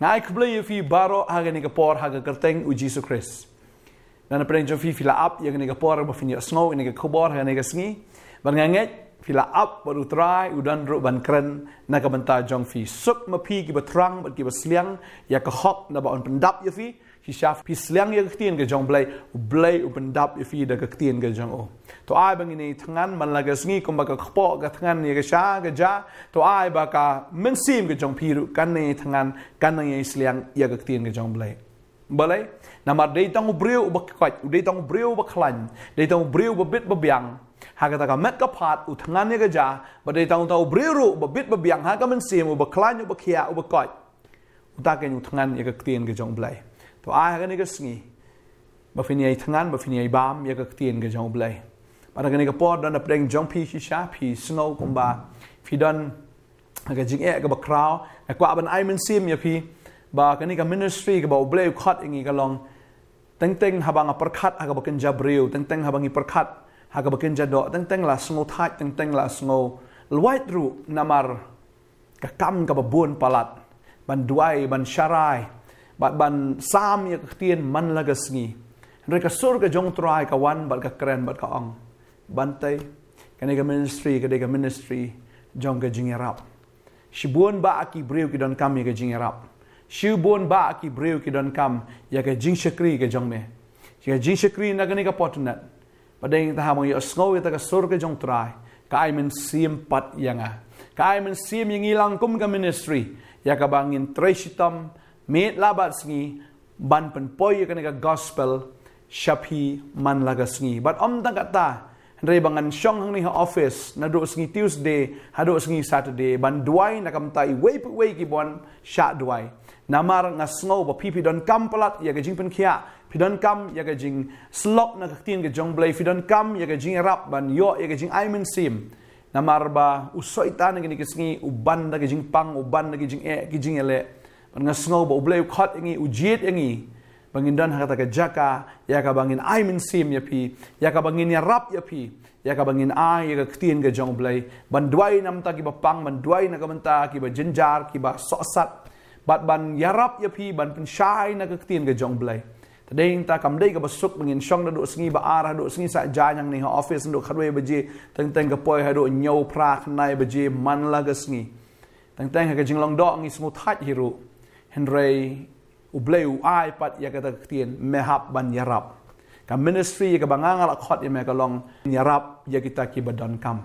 Nga ik bli fi baro ha gen ge por ha ge gerteng u Jesu Chris. Na na prenjo fi fi la ap ye gen ge por ba fin ye sno in ge kobor ha ne ge sngi. Ba nga nge fi la ap ba du trai u dan ru ban kren na ge banta jong fi suk ma pi ge trang ba sliang ya ke hop na ba on pendap ye fi. hi shaf pi slang ye ktien ge jong blay u blai u bendap ye fi da ge ktien ge jong o to ai bang ini thangan man la ge sngi kom ba ge khpo ge thangan ye ge sha ge ja to ai ba ka men sim ge jong piru kan ne thangan kan ne slang ye ge ktien ge jong blay. blai na mar dei tang u breu u ba kwat u dei tang u breu ba khlan dei tang u breu ba bit ba biang haka taka met ka phat u thangan ye ga ja ba dei tang tau breu ba bit ba biang haka men sim u ba khlan u ba khia u ba kwat u ta ke nyu thangan ye ga ktien ge jong blay. to ai ga ne ga sngi ba fini ai thangan ba fini ai bam ya ga tien ga jong blai ba ga ne ga por dan da preng jong pi shi sha pi sno kum ba fi dan ga jing e ga ba krau ga kwa ban ai men sim ya pi ba ga ne ga ministry ga ba blai khat ingi ga long teng teng habang a perkhat ha ga ba ken jabriu teng teng habang i perkhat ha ga ba ken jado teng teng la snow thai teng teng la snow. luai tru namar ka kam ka ba palat ban duai ban sharai bat ban sam ya ketien man laga sengi. Dari ke surga jong terai ke wan bat ke keren bat ke ang. Bantai. Kena ke ministry, kena ke ministry. Jong ke jingi rap. Sibuan ba aki beriw ke don kam ya ke jingi rap. Sibuan ba aki beriw ke don kam ya ke jing syekri ke jong meh. Jika jing syekri na kena ke potenat. Pada yang tahamu ya sengau ya ke surga jong terai. Kaya men siempat yang ah. Kaya men siem yang hilang kum ke ministry. Ya ke bangin treshitam met labat sngi ban penpoi poy kan gospel shapi man laga sngi but om tang kata re bangan shong hang ni ha office na do tuesday ha do saturday ban duai na kam tai way pu way ki bon sha duai namar nga snow ba pp don kampalat ya ga jing pen kia Pidan kam ya ga jing slop na kaktin ga jong blay pidan kam ya ga jing rap ban yo ya ga jing i sim namar ba usoi tan ga ni kisngi uban da ga jing pang uban da ga jing e ga jing ele nga sungaw ba ublay kot ingi ujiit ingi bangin dan hakata ka jaka ya ka bangin ay min sim ya pi ya ka bangin ya rap ya pi ya ka bangin ay ya ka ktien ga jong blay banduay nam ta ki ba pang banduay na ka man ki ba jinjar ki ba sosat bat ban ya rap ya pi ban pin shay na ka ktien ga jong blay Tadi yang tak kamdei ke besuk mengin syong duduk sengi ba arah ha duduk sengi sak janyang ni ha office duduk kadwe beji teng teng ke poi ha duduk nyau prak nai beji man la ke sengi teng teng ha ke jinglong dok ngi semut hat hiru. Henry, rei u ai pat ya kata ktien me ban yarap ka ministry ya ka bangang ala khot ya me ka long yarap ya kita ki badon kam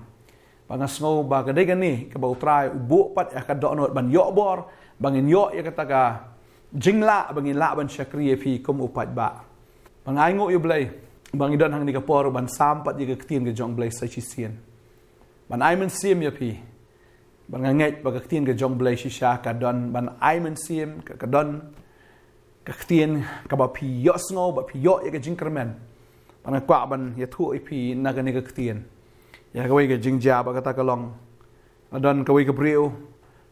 bang asngo ba ka dega ni ka ba utrai u pat ya ka donot ban yo bangin bang yo ya kata ka jingla bangin in la ban syakri fi kum upat ba bang ai ngo u blei hang ni ka por ban sampat ya ka ktien ke jong blei sa chi sien ban ai men sim ya pi ban nga ngay ba kaktien ga jong blay shisha ka don ban ai men siem ka ka don ka kaktien ka ba pi yo sngo ba pi yo ye ga jing kermen ban kwa ban ye thu ai e pi na ga ni ga kaktien ya ga wei ga jing ja ba ka ta ka long a don ka wei ka priu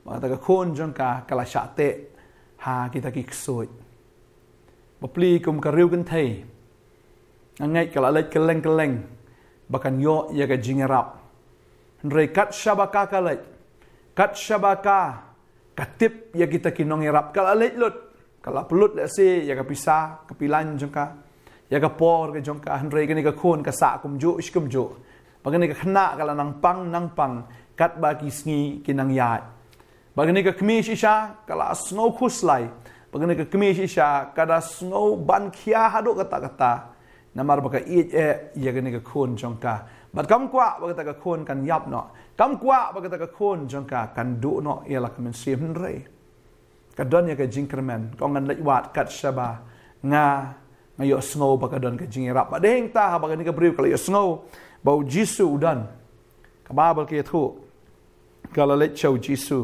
ba ta ka khon jong ka ka la sha te ha ki ta ki ksoi ba pli kum ka riu gan thai nga ngay ka la le ka leng ka leng ba kan yo ye ga jing e rap Rekat syabaka kalai kat syabaka katip ya kita kinong irap kal alilut kal pelut le se ya ka pisa ka pilan jongka ya ka por ke jongka hanre ke ni ka khun ka sa kum ju is kum ju pagani ka khna kal nang pang nang pang kat ba ki sngi kinang ya pagani ka kmi isha kal snow khuslai pagani ka kmi isha kada snow ban khia hado kata kata na mar baka i e ye ga ni ka khon chong ka bat kam kwa baka ta ka khon kan yap no kam kwa baka ta ka khon chong ka kan du no e la kamen si hin re ka don ye ka jingkermen ko ngan lai wat kat shaba nga nga yo snow baka don ka jingirap ba deng ta baka ni ka brief kala yo snow bau jisu udan ka babal ke thu kala le chau jisu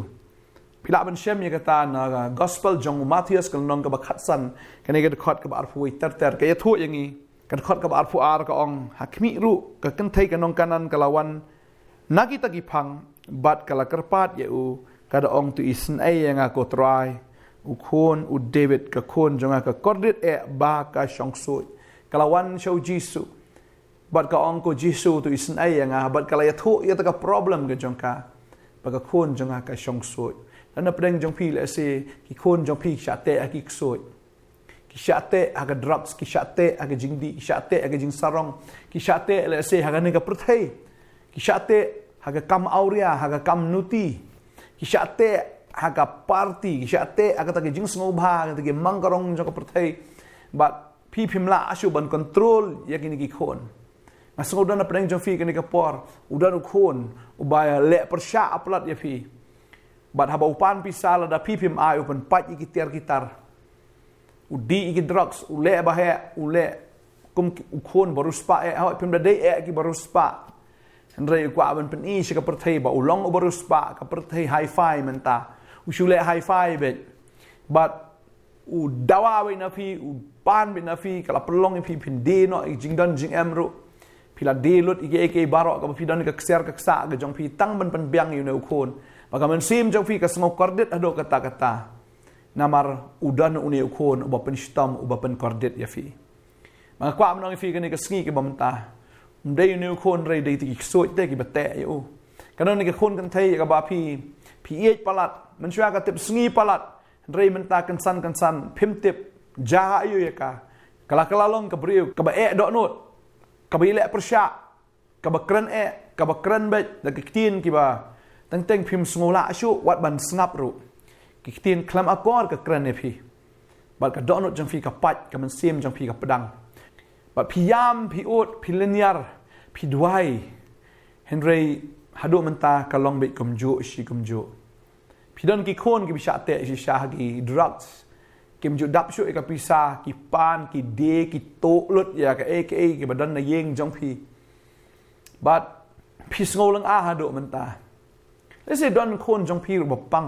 Pila ban shem ye kata na gospel jong Matthias kal nong ka bakhat san kane ka khot ka bar pui ter ter ka ye thu yangi kan khot ka barfu ar ka ong hakmi ru ka kan thai ka nong kanan ka lawan nagi ta gi phang bat kala kerpat ye u ka da ong tu isn ai yang aku try u khon u david ka khon jong ka kordit e ba ka shong su ka lawan shau jisu bat ka ong ko jisu tu isn ai yang bat kala ya thu ya ta problem ka jong ka ba ka khon jong ka shong su dan na preng jong phi le se ki khon jong phi sha te a ki shate aga drugs ki shate aga jingdi ki shate aga jing sarong ki shate let's say haga nega prthai ki shate haga kam aurya haga kam nuti ki shate haga party ki shate aga tagi jing smobha aga tagi mangkarong jaka prthai but phi phimla ashu ban control yakini ki khon Masa udan nak pernah jumpa kini kapor, udan nak kon, ubaya le persia aplat ya fi. but haba upan pisah ada lah, pipim ayu pun pat ikitir gitar. gitar. อุดีอีกดรักส์อุเล่บะเฮอุเล่กุมอุคนบรุสปะเอฮาพิมระได้เอกิบรุสปะอันไรกว่าเป็นเป็นอีชกับประเทศบะอุลองอุบรุสปะกับประเทศไฮไฟมันตาอุชุเล่ไฮไฟเบนบัดอุดาวาเวนาฟีอุปานเวนาฟีกับปลงอีพีมพินดีเนาะอีจิงดันจิงเอ็มรุพิลาดีลุดอีเกเอบารอกับพี่ดันกับเซีร์กับซากับจงพีตั้งมนเป็นเบียงอยู่ในอุคนบะกับมันซิมจังฟีกับสมอกอรดิตฮะดอกกะตากะตา namar udan uni ukon uba pen shtam uba pen kardet ya fi maka kwa amnang fi kani ka sngi ke bamta mdei uni ukon rei dei ti soi te ki bate yo kana ni ka kon kan thai ka ba phi phi e palat man shwa ka tip sngi palat rei man ta kan san kan san phim tip ja ayu ya ka kala kala long ka briu ka ba e do not ka ba ile persya ka ba kran e ka ba kran be da ka tin ki ba tang tang phim sngula shu wat ban snap ru กิเตียนคลำอกอรกับกระเนพีบัดกับดอนจังฟีกับปัดกับมันเสียมจังฟีกับปดังบัดพี่ยามพี่อุดพี่เลนยาร์พี่ดวายเฮนรีฮัดูมันตากะลองเบกุมจูชิกุมจูพี่ดอนกิโคนกิบิชาเตะชิชากีดรักส์กิมจูดับช่วยกับพิซากิปานกิเดกิโตลดยากับเอเอกีบัดดันนายเยงจังพีบัดพี่สงลังอาฮัดูมันตาแล้วเสดอนคนจังพีรบปัง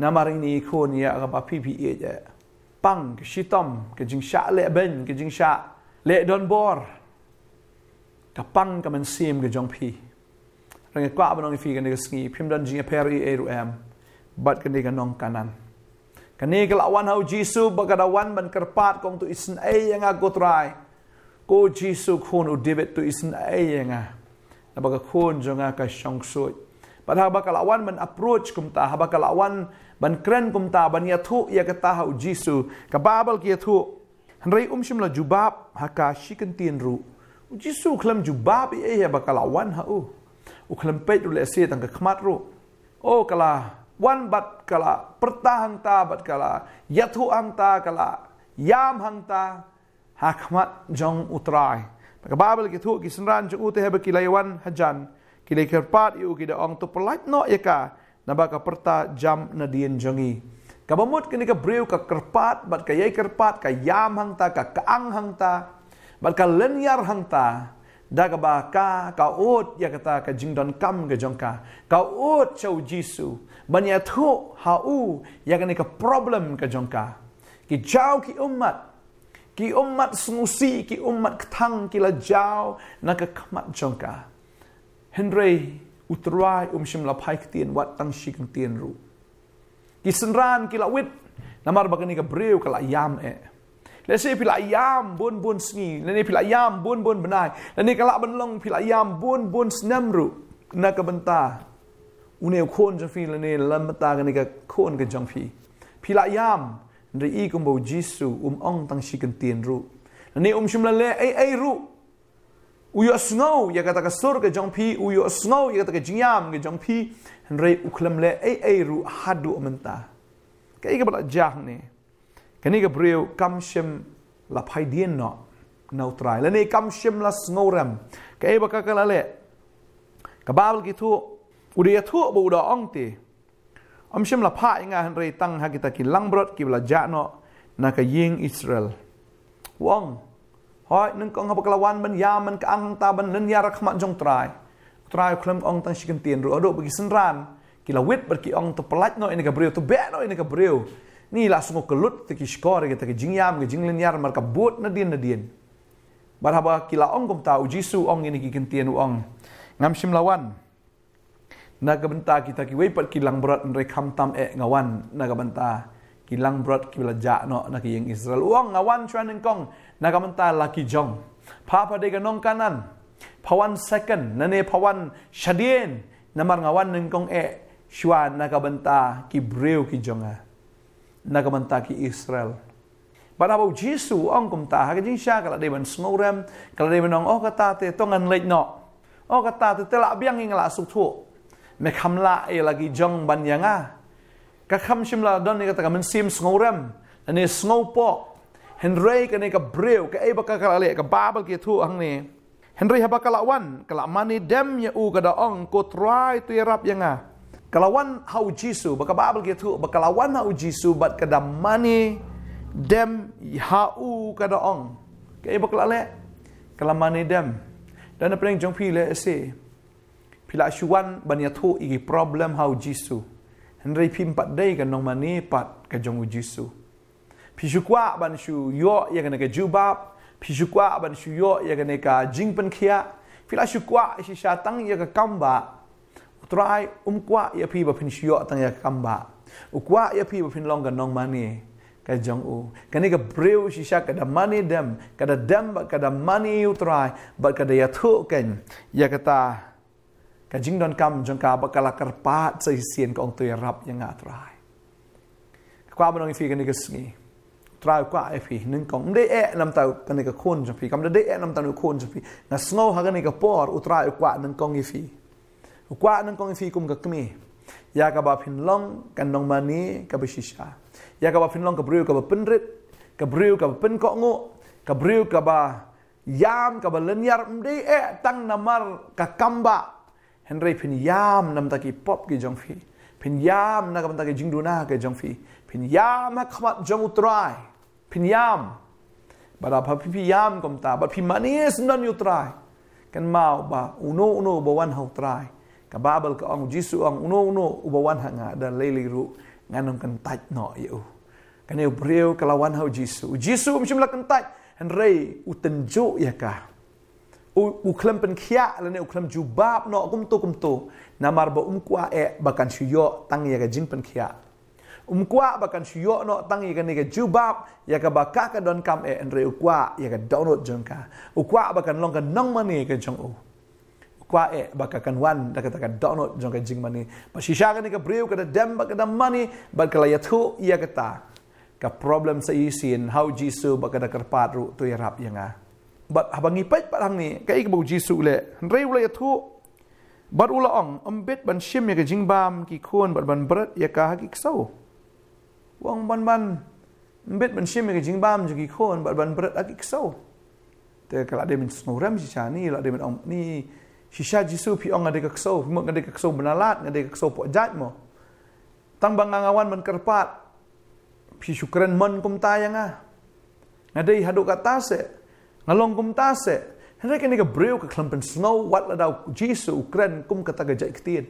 na marini ko ni ga ya, pa pi pi e ja pang ki sitam ki jing sha le ben ki jing sha le don bor ka pang ka men sim ga jong pi rang e kwa ba nong e fi ga ni ski pim don jing e per e ru em but ka ni ga nong kanan ke ni ga lawan hau jisu ba ga lawan ban kerpat kong tu isin e yang aku try ko jisu kon u debit tu isin e yang ga na ba ga kon jong ga ka shong su But how about approach kum ta? How ha about บันเครนกุมตาบันยาทุยากตาหาจิสุกับบาบลกียทุฮันไรอุมชิมลาจุบาบฮักกาชิกันตีนรุอุจิสุคลัมจุบาบเอเยบักลาวันฮะอูอุคลัมเปดรุเลเซตังกะขมัดรุโอกลาวันบัดกลาปรตาหังตาบัดกลายาทุอังตากลายามหังตาฮักมัดจงอุตรายบักบาบลกียทุกิสันรันจงอุเทเฮบกิลายวันฮจันกิเลกเฮปาดอยู่กิดองตุปลัดโนเอกา naba ka perta jam na dien jongi kabamut kini ka brew ka kerpat bat ka yai kerpat ka yam hangta ka kaang hangta bat ka lenyar hangta da ka ba ka ka ut ya kata ka jingdon kam ka jongka ka ut chau jisu ban ya thu ha u ya kini ka problem ka jongka ki chau ki umat ki umat sungusi ki umat ketang kila la jau na ka kamat jongka Henry, อุตรายอุมชิมละพากเตียนวัดตั้งชิกันเตียนรู้กิสันรานกิลาวิทนามาร์บักนี้กับเรียวกับลายามเอและเสียพิลายามบุญบุญสงีและนี่พิลายามบุญบุญบนายและนี่กะละบันลงพิลายามบุญบุญสนมรู้นักบันตาอุเนวโคนจังฟีและนี่ลำตากันนี่กับโคนกันจังฟีพิลายามรีอีกุมบูจิสุอุมอ่องตั้งชิกันเตียนรู้และนี่อุมชิมละเลไอไอรู้ Uyo snow ya kata ka sorga jong pi uyo snow ya kata ka jingyam ge jong pi re uklam le ai ai ru hadu amanta ka iga bala jah ne ka ni ga breu kam shim la pai dien no no try la ne kam shim la snow ram ka iba ka kala le ka babal ki thu uri ya thu bu da ong ti am shim la pa inga han re tang ha ki ta ki lang brot ki bala ja no na ka ying israel wong พอยนั่นกองกลวันบรรยามันกังตาบรรยารักมันจงตรายตรายคลมองตั้งชิกันเตียนรู้อาดูไปกิสันรานกิลาวิทบกิองตปลัดน้อยในกับเรียวตเบน้อยในกับเรียวนี่ล่ะสงกลุดตะกิสกอร์กิตะกิจิงยามกิจิงเลนยาร์มารกับบูดนาเดียนนาเดียนบาราบะกิลาองกมตาอุจิสูองยินกิกันเตียนอุองงามชิมลาวันนากบันตากิตะกิเวปปกิลังบรัดนเรคัมตามเอกงวันนากบันตา kilang brot kibla ja no na ki ying israel wang a one train and kong na kamanta laki jong pa pa de ganong kanan pa one second na ne pa one shadien na mar ngawan ning kong e shwa na kamanta ki breu ki jong a e. na kamanta ki israel pada bau jisu ong kum ta ha jing sha kala de ban smorem kala de ban ong oh kata te tongan lek no oh kata te tela biang ing la suk thu me kham la e lagi jong ban yang a ah ka kham shim don ni ka ta kam sim ngoram na ni sngo po hen rei ka ni ka breu eba eh, ka kala le ka babel ki thu ang ni Henry rei haba kala wan kala mani dem ye u ka da ong ko try tu ye yanga kala wan hau jisu ba ka babel ki thu ba kala wan hau jisu bat ka da mani dem ha u ka da ong ka eba kala le kala mani dem dan apa yang jong phi le se pila shuan ban ye thu problem how jisu นรีพิมพ์ปัดได้กันน้องมานี่ปัดกับจงอุจิสุพิชุกว่าบันชูยอะยังกันกับจูบับพิชุกว่าบันชูยอะยังกันกับจิงเป็นเขียฟิลาชุกว่าชิชาตั้งยังกับกัมบะอุตรายอุมกว่าอย่าพี่บัพินชูยอะตั้งยังกับกัมบะอุกว่าอย่าพี่บัพินลองกันน้องมานี่กับจงอูกันนี่กับเบรวชิชากับดัมมานี่เดมกับดัมบะกับดัมมานี่อุตรายบัดกับดัยทุกันยังกับตา ka jing don kam jong ka ba kala kar pa sa sien kong tu rap yang nga trai kwa ba nong fi ka ni ka sngi trai kwa e fi nin kong de e nam ta ka ni ka khon jong fi kam de e nam ta ni khon jong fi na sno ha ka ni ka por u trai kwa nin kong fi u kwa nin kong fi kum ka kme ya ka ba fin long kan nong mani ka ba shisha ya ka ba fin long ka bru ka ba pinrit ka bru ka ba pin ko ngo ka bru ka ba yam ka ba lenyar mde e tang namar ka kamba Henry rei phin yam nam ta pop ki jong phi phin yam na kam ta ki jing du na ke jong phi phin yam ma khamat jong utrai phin yam bara pha phi phi yam kom ta ba phi mani es utrai ken mau ba uno uno bo wan ha utrai ka babel ka ang jisu ang uno uno bo wan ha nga da leli ru nganam kan tach no yu kan e breu kalawan ha jisu jisu mchim la kan Henry hen utenjo ya ka uklem penkia, kia lene uklem jubab no kum tu kum tu namar ba umkua e bakan syo tang ya ga jin pen kia umkua bakan syo no tang ya ga ne ga jubab ya ga bakak ka don kam e andre ukua ya ga download jong ka ukua bakan long ga nong mani ga jong u ukua e bakakan wan da kata ka download jong ka jing mani pasisha ga ne ga breu ka da dem ba ka da mani ba ka la ya tu ka ta ka problem sa yisin how jisu ba ka da karpat ru tu ya rap bat habang ipai parang ni kai ke bau jisu le rei ulai ya thu bat ula ong ambet ban shim ye ya ke jingbam ki khon bat ban brat ye ya ka hak ikso wang ban ban ambet ban shim ye ke jingbam ji ki khon bat ban brat hak ikso te kala de min snoram ji cha ni la de min om ni si sha jisu pi ong ade ka kso mo ade ka kso banalat ade ka kso po jat mo tang bang ngawan man kerpat pi syukran man kum tayanga ngadei hadu kata se na kum tase hendak kini ke breu ke klumpen snow wat la dau jisu ukren kum kata ke jai ketien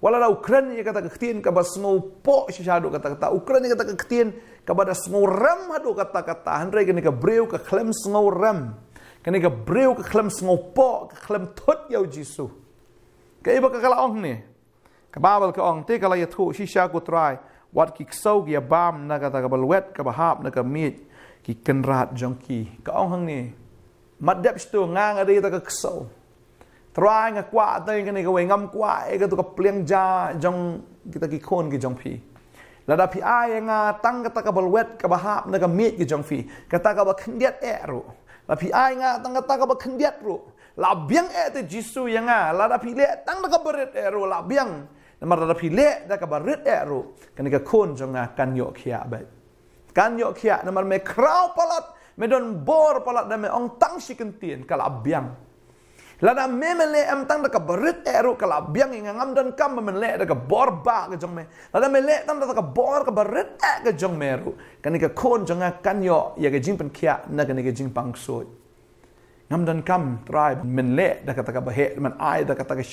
wat la dau ukren ye kata ke ketien ka bas snow po si shadow kata kata ukren ye kata ke ketien ka bada snow rem hadu kata kata hendak kini ke breu ke klem snow ram. kini ke breu ke klem snow po ke klem tot yau jisu ke iba ke kala ong ni ke babel ke ong te kala ye tu si shadow ku try wat kik sau ge ya na kata ke balwet ke bahap na ke meet ki kenrat jong ki kaong hang ni madep stu ngang ari ta ka ksau trai nga kwa ta ka ni ka we ngam kwa e ka tu ka pleng ja jong kita ki khon ki jong phi la da phi ai nga tang ka ta ka bal wet ka ba hap na ka mi ki jong phi ka ta ka ba khendiat e ru la phi ai nga tang ka ta ka ba khendiat ru la biang e te jisu yang nga la da phi le tang ka beret e ru la biang na ma da phi le da ka beret e ru ka ni ka khon jong nga kan yo khia ba kan yo kia nama me kraw palat me don bor palat dan me ong tang sikentien kala abyang lada me me le am tang ka berit eru kala inga ngam dan kam me le ka bor ba ke jong me lada me le tang ka bor ka berit e ke jong me ru kan ka kon jong kan yo ya ke jing pen kia na ke ke jing pang so ngam dan kam trai men le da ka ta ka be he man ai da ka ta ka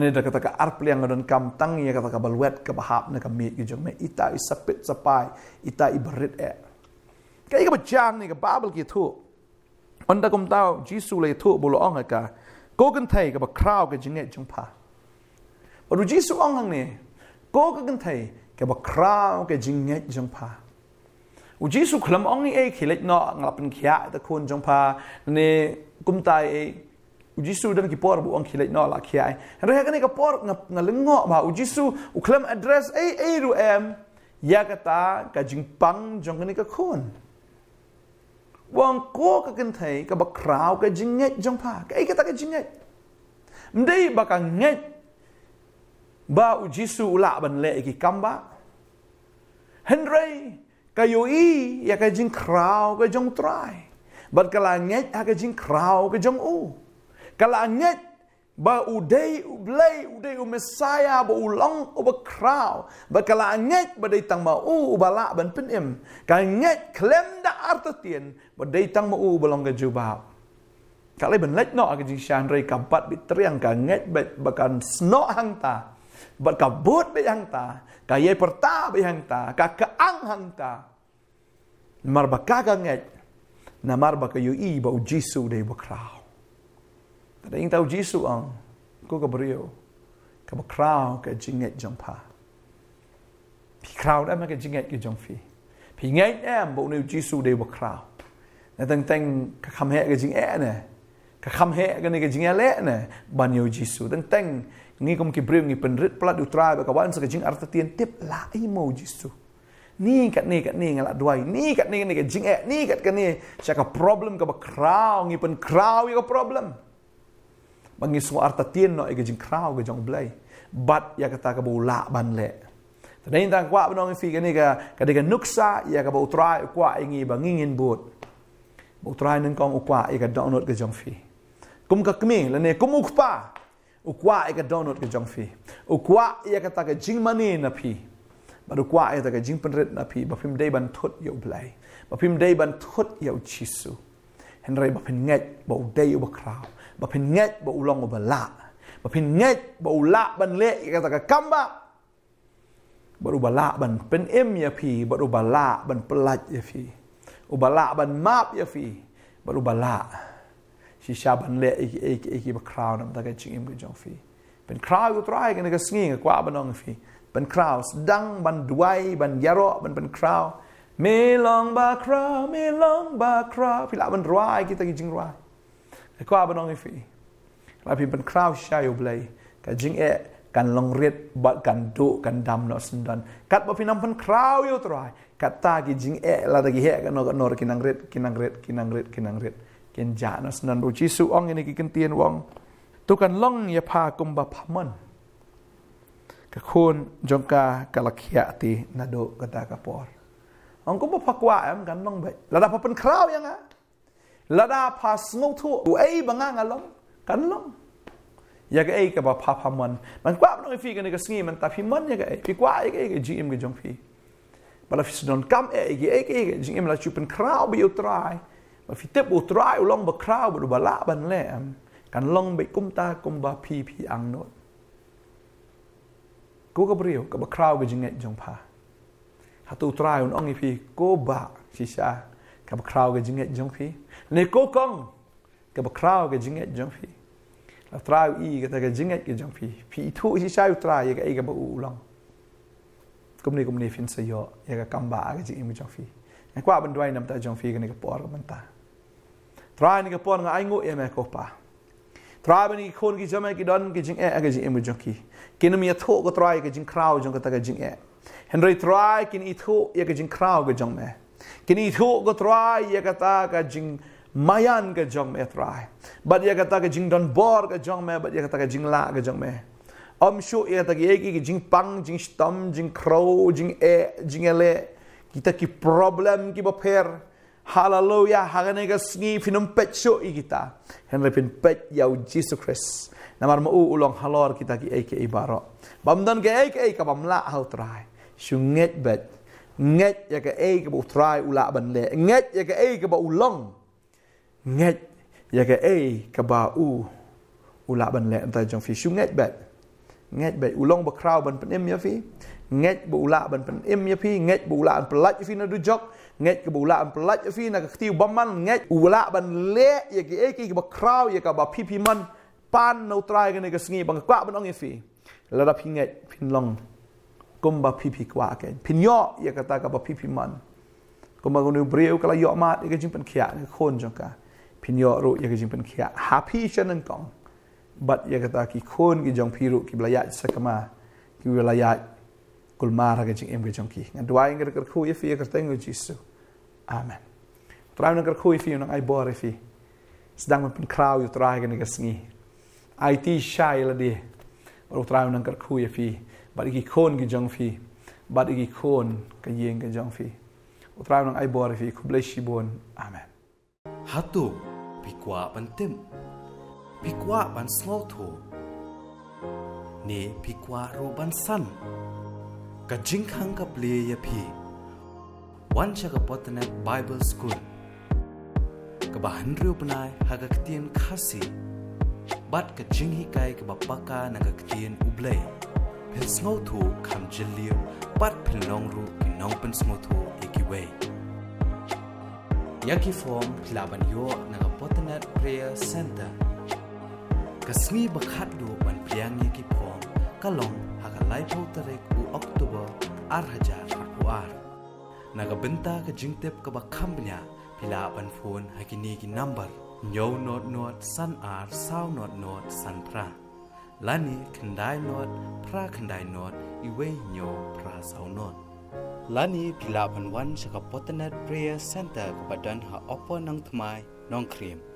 นี่ยเด็กก็ตะกั่วอาร์เปลี่ยงนงินคำตั้งเนี่ยก็ตะกั่บบอลวัดกับฮับเนี่ยก็มีกิจกรรมอิตาอิสเปตสปายอิตาอิบริตเอก็ยังก็จางเนี่ยก็บาเบลกิทุอันตะกุมเต้าจีสุเลยทุบุลอองเหรอกะโกกันไทยกับคราวกันจิงเงจุงพาพอรู้จีสุอองเหรอเนี่ยโกกันไทยกับคราวกันจิงเงจุงพาอุจิสุขลมอ่องนี่เอ้ขี้เล็กเนาะงับเป็นขี้ยตะคุณจงพาเนี่ยกุมไต Ujisu su dan kipor buang angkila no la kiai han reha kane kapor nga nga lengo ba address a a ru m ya kata kajing pang jong kane ka khun wang ko ka kin thai ka bakrao ka jing nge jong pha ka kata ka jing mdei ba ka ba uji su la ban le ki kamba henry ka i ya kajing jing krao try Bad ka net nge ha ka jing krao u ba baudai ublai udai umesaya ba ubakraw bakalangit badai tang mau ubala ban penim kalangit klem da artatien badai tang mau ubalong gajuba kalai ban no ak jing shan rei kapat bitri ang kalangit ba bakan sno hang ta bet kabut be hang ta kayai perta be hang ta ka kaang hang ta mar bakaga ngai na mar bakayu i bau jisu dei bakraw Ada ing tau Jisu ang ko ka brio. Ka ba kraw ka jinget jong pa. Pi kraw da ma ka jinget ki jong fi. Pi ngai em bo nu Jisu de ba kraw. Na tang tang ka kham he ka jing e ne. Ka kham he ka ne ka jing e le ne. Ban yo Jisu tang tang ngi kom ki brio ngi penrit plat utra ba ka wan sa ka jing arta tien tip la i mo Jisu. ni kat ni kat ni ngalak duai ni kat ni ni kat jing eh ni kat kat ni cakap problem ke crowd ngi pen crowd ya problem บางทีสวรรค์ตียนหน่อยก็จิงคราวก็จองเบลยบัดอยากตากระบูละบันแหละแต่ในทางกว่าพี่น้องฟีกันนี่ก็กระดิกนุกซาอยากกระบูตรายกว่าอย่างงี้บางงินบุตรบุตรายนั่งกองอุกว่าอยากดาวน์โหลดก็จองฟีกุมกักมีแล้วเนี่ยกุมอุกป้าอุกว่าอยากดาวน์โหลดก็จองฟีอุกว่าอยากตากระจิงมันนี่นะพี่บัดอุกว่าอยากตากระจิงเป็นเรดนะพี่บัพิมได้บันทุดเยาเบลยบัพิมได้บันทุดเยาชิสุเห็นไรบัพิมเง็ดบัพิมได้ยุบคราวบพินเงยบอุลองบละบพินเงยบอุละบันเละกะตะกะกัมบะบรุบละบันเป็นเอ็มยาพีบรุบละบันปลัดยาพีอุบละบันมาบยาพีบรุบละชิชาบันเละอีกอีกอีกบคราวนั้าตะกะจิงเอ็มกะจองฟี เป็นคราวอยู่ตรายกันกะสงีกบกว่าบันองฟีเป็นคราวดังบันดวยบันยารอบันเป็นคราวไม่ลองบาคราไม่ลองบาคราพี่ละ a ันร a i k i ตตก i จิ n งร้ายเขาเอาบปนองอีฟรีเราพี่เป็นคราวชายอยู่เลยกับจิงเอกันลงเรียดบัดกันดุกันดำนอสันดันกัดบ่พี่น้ำเป็นคราวอยู่ตรายกัดตากิจิงเอลาตะกิเฮกันนอกันอร์กินังเรียดกินังเรียดกินังเรียดกินังเรียดกินจานอสนดันรูจิสุอองยังนี่กินเตียนวองตุกันลงยาพากุมบับพมันกับคุณจงกากะลักยะตีนาดุกัดตากะปอร์องคุมบ่พักว่าเอ็มกันลงไปแล้วดับพเป็นคราวยังไง lada pas ngau thu u ai banga nga lo kan lo ya ga ai ka ba pa pa mon man kwa no fi ga ga sngi man ta fi mon ya ga ai fi kwa ai ya ga ji im ga jong fi ba la fi don kam e ga ai ga ga ji im la chu pen krau bi u try ba fi te bu try u long ba krau ba la ban le am kan long bi kum ta kum ba phi phi ang no ko ga brio ka ba krau ga ji nge jong pa ha tu try un ong fi ko ba si sha ka ba krau ga ji nge jong fi Ne ko kong ke ba krau ke jinge jong phi. La trau i ke ta ke jinge ke jong phi. Phi i thu si sai utra ye ke ai ke ba u long. Kum ni kum ni fin sa yo ye ke kam ba ke jinge mi jong phi. Ne kwa ban dwai nam ta jong phi ke ne ke por ke menta. Trau ni ke por nga ai ngo ye me ko pa. Trau ben ki kon ki jame ki don ki jinge ke jinge mi jong ki. Ke ne mi ya thu ko trau ke jing krau jong ke ta ke jinge. Henry trau ki ni thu ye ke jing krau ke jong me. Ke ni thu ko trau ye ke ta ke jing krau mayan ke jong me try bad ya kata ke jing don bor ke jong me bad ya kata ke jing la ke jong me om shu ya ta ge ki jing pang jing stam jing kro jing e jing ele kita ki problem ki ba per hallelujah hagane ke sngi finum pet shu i kita hen repin pet ya u jesus christ namar mo ulong halor kita ki ek ke ibaro bamdan ke ek ek ba mla hal try shunget bet ngat ya ke ek ba try ula ban le ngat ya ke ek ba ulong เงดอยากเอ้กบาอูอุลาบันแหลมตจงฟีชุ่งดบเงดบอุลองบะคราวบันเป็นเอ็มยฟีเงดบุลาบันเป็นเอ็มยฟีเงดบุลาอันเปลัดฟีนาดูจกเงดกบุลาอันเปลัดฟีนกักทิวบัมมันงดอุลาบันเละอยากเอ้กกบะคราวอยากกบพีพีมันปานนตรายกันในกสิงีบังกว่าบันองฟีแล้วพิีเงดพินลงกุมบพีพีกว่ากันพินยออยากตากับพีพีมันก็มาคนิวเบรียวก็ลยยอมาดอีกจึงเป็นขียะคนจังกัน pinyoro ye kijing pen kia happy chenang kong but ye kata ki khon ki jong phiru ki blaya sakama ki blaya kulmar ke jing em ke jong ki ngan dwai ngir ker khu ye fi ker teng ngi su amen trai ngir khu ye fi ngai ai bor fi sedang pen krau yu trai ngir ker sngi ai ti shai la di bor trai ngir khu ye fi but ki khon ki jong fi but ki khon ke yeng ke jong fi utrai ngai bor fi ku blessi bon amen hatu pikwa pan tim pikwa pan slotho ne pikwa ro ban san ka jing khang ka ple ya phi wan cha ka potna bible school ka ba han hanri upnai ktien khasi bat ka jing hi kai ka ka na ka gaktien ublay phil snowtho kham jilio bat long ru ki nong nongpen snowtho ekiway yaki form klaban yo na Internet Prayer Center. Kasngi bakhat du pan priangi ki phom kalong haka laipau tarik u Oktober ar hajar parpuar. Naga benta ka jingtep ka bakham banya pila pan phon haki ni ki number nyau not not san ar sao not not san pra. Lani kandai not pra kandai not iwe nyau pra sao not. Lani pila pan wan shaka prayer center kapadan ha opo nang tumai não queremos.